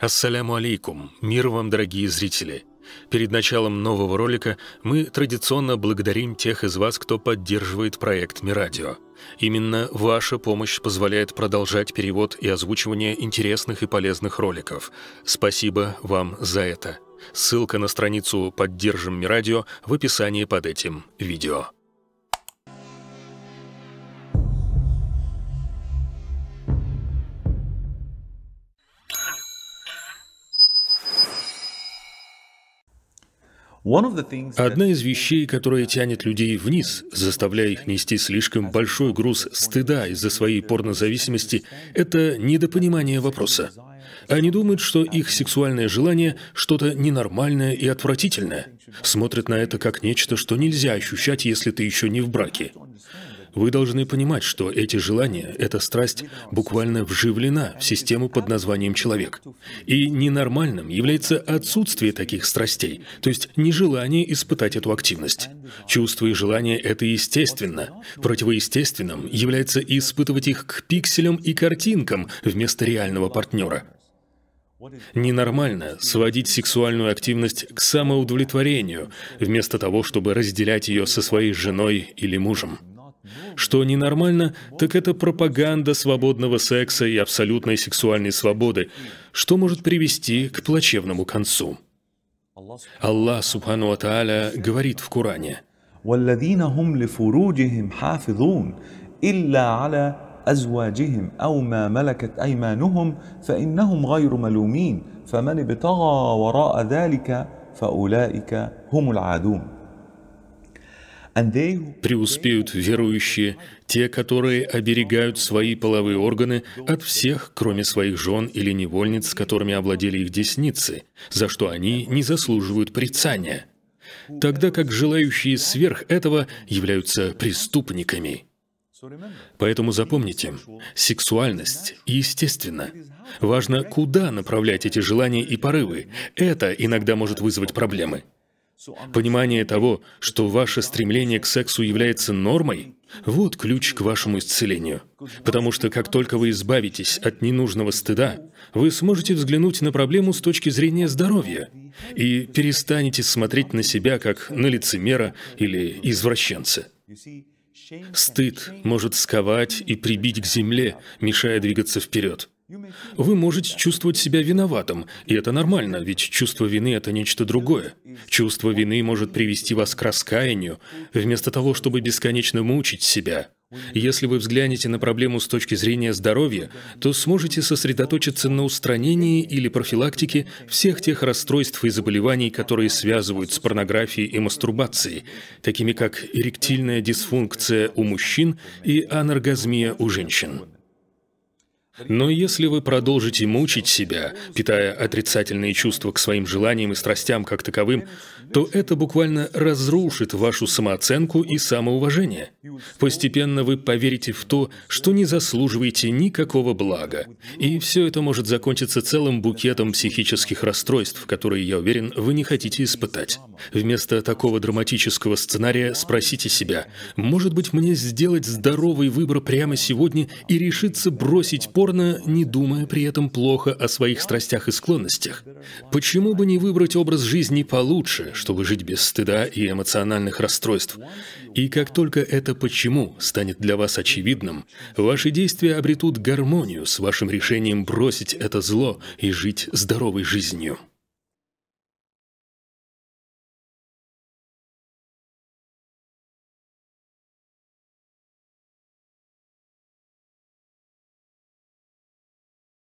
Ассаляму алейкум, мир вам, дорогие зрители! Перед началом нового ролика мы традиционно благодарим тех из вас, кто поддерживает проект Мирадио. Именно ваша помощь позволяет продолжать перевод и озвучивание интересных и полезных роликов. Спасибо вам за это. Ссылка на страницу «Поддержим Мирадио» в описании под этим видео. Одна из вещей, которая тянет людей вниз, заставляя их нести слишком большой груз стыда из-за своей порнозависимости, это недопонимание вопроса. Они думают, что их сексуальное желание – что-то ненормальное и отвратительное. Смотрят на это как нечто, что нельзя ощущать, если ты еще не в браке. Вы должны понимать, что эти желания, эта страсть буквально вживлена в систему под названием «человек». И ненормальным является отсутствие таких страстей, то есть нежелание испытать эту активность. Чувство и желание – это естественно. Противоестественным является испытывать их к пикселям и картинкам вместо реального партнера. Ненормально сводить сексуальную активность к самоудовлетворению, вместо того, чтобы разделять ее со своей женой или мужем. Что ненормально, так это пропаганда свободного секса и абсолютной сексуальной свободы, что может привести к плачевному концу. Аллах Субхану Атааля говорит в Коране. فمن ابتغى وراء ذلك فأولئك هم العادون преуспеют верующие, те, которые оберегают свои половые органы от всех, кроме своих жен или невольниц, которыми овладели их десницы, за что они не заслуживают прицания, тогда как желающие сверх этого являются преступниками. Поэтому запомните, сексуальность естественна. Важно, куда направлять эти желания и порывы. Это иногда может вызвать проблемы. Понимание того, что ваше стремление к сексу является нормой, вот ключ к вашему исцелению. Потому что как только вы избавитесь от ненужного стыда, вы сможете взглянуть на проблему с точки зрения здоровья и перестанете смотреть на себя как на лицемера или извращенца. Стыд может сковать и прибить к земле, мешая двигаться вперед. Вы можете чувствовать себя виноватым, и это нормально, ведь чувство вины – это нечто другое. Чувство вины может привести вас к раскаянию, вместо того, чтобы бесконечно мучить себя. Если вы взглянете на проблему с точки зрения здоровья, то сможете сосредоточиться на устранении или профилактике всех тех расстройств и заболеваний, которые связывают с порнографией и мастурбацией, такими как эректильная дисфункция у мужчин и анаргазмия у женщин. Но если вы продолжите мучить себя, питая отрицательные чувства к своим желаниям и страстям как таковым, то это буквально разрушит вашу самооценку и самоуважение. Постепенно вы поверите в то, что не заслуживаете никакого блага. И все это может закончиться целым букетом психических расстройств, которые, я уверен, вы не хотите испытать. Вместо такого драматического сценария спросите себя, может быть мне сделать здоровый выбор прямо сегодня и решиться бросить порно, не думая при этом плохо о своих страстях и склонностях? Почему бы не выбрать образ жизни получше, чтобы жить без стыда и эмоциональных расстройств? И как только это «почему» станет для вас очевидным, ваши действия обретут гармонию с вашим решением бросить это зло и жить здоровой жизнью.